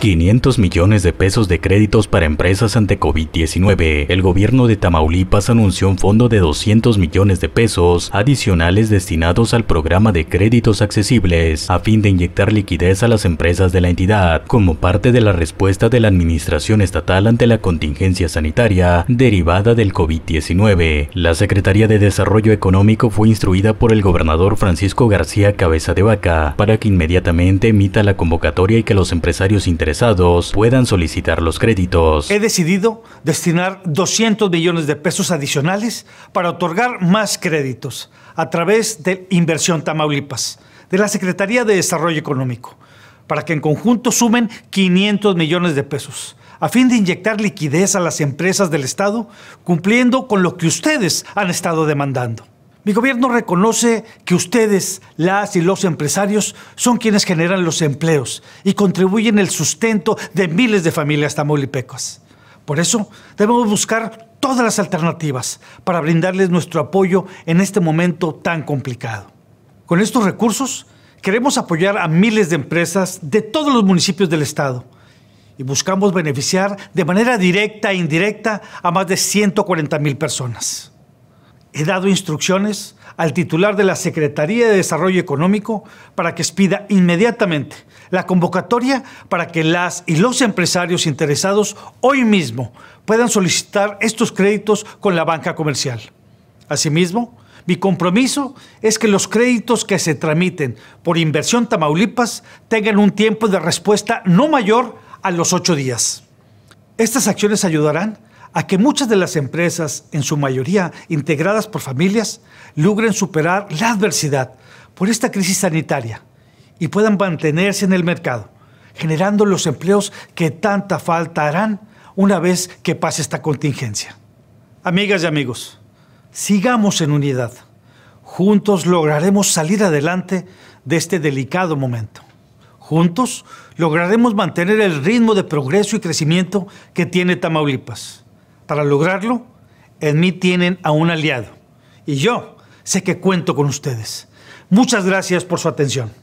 500 millones de pesos de créditos para empresas ante COVID-19. El gobierno de Tamaulipas anunció un fondo de 200 millones de pesos adicionales destinados al programa de créditos accesibles a fin de inyectar liquidez a las empresas de la entidad como parte de la respuesta de la administración estatal ante la contingencia sanitaria derivada del COVID-19. La Secretaría de Desarrollo Económico fue instruida por el gobernador Francisco García Cabeza de Vaca para que inmediatamente emita la convocatoria y que los empresarios interesados puedan solicitar los créditos. He decidido destinar 200 millones de pesos adicionales para otorgar más créditos a través de Inversión Tamaulipas, de la Secretaría de Desarrollo Económico, para que en conjunto sumen 500 millones de pesos a fin de inyectar liquidez a las empresas del Estado, cumpliendo con lo que ustedes han estado demandando. Mi gobierno reconoce que ustedes, las y los empresarios, son quienes generan los empleos y contribuyen el sustento de miles de familias tamaulipecas. Por eso, debemos buscar todas las alternativas para brindarles nuestro apoyo en este momento tan complicado. Con estos recursos, queremos apoyar a miles de empresas de todos los municipios del Estado y buscamos beneficiar de manera directa e indirecta a más de 140 mil personas. He dado instrucciones al titular de la Secretaría de Desarrollo Económico para que expida inmediatamente la convocatoria para que las y los empresarios interesados hoy mismo puedan solicitar estos créditos con la banca comercial. Asimismo, mi compromiso es que los créditos que se tramiten por Inversión Tamaulipas tengan un tiempo de respuesta no mayor a los ocho días. Estas acciones ayudarán a que muchas de las empresas, en su mayoría integradas por familias, logren superar la adversidad por esta crisis sanitaria y puedan mantenerse en el mercado, generando los empleos que tanta falta harán una vez que pase esta contingencia. Amigas y amigos, sigamos en unidad. Juntos lograremos salir adelante de este delicado momento. Juntos lograremos mantener el ritmo de progreso y crecimiento que tiene Tamaulipas. Para lograrlo, en mí tienen a un aliado. Y yo sé que cuento con ustedes. Muchas gracias por su atención.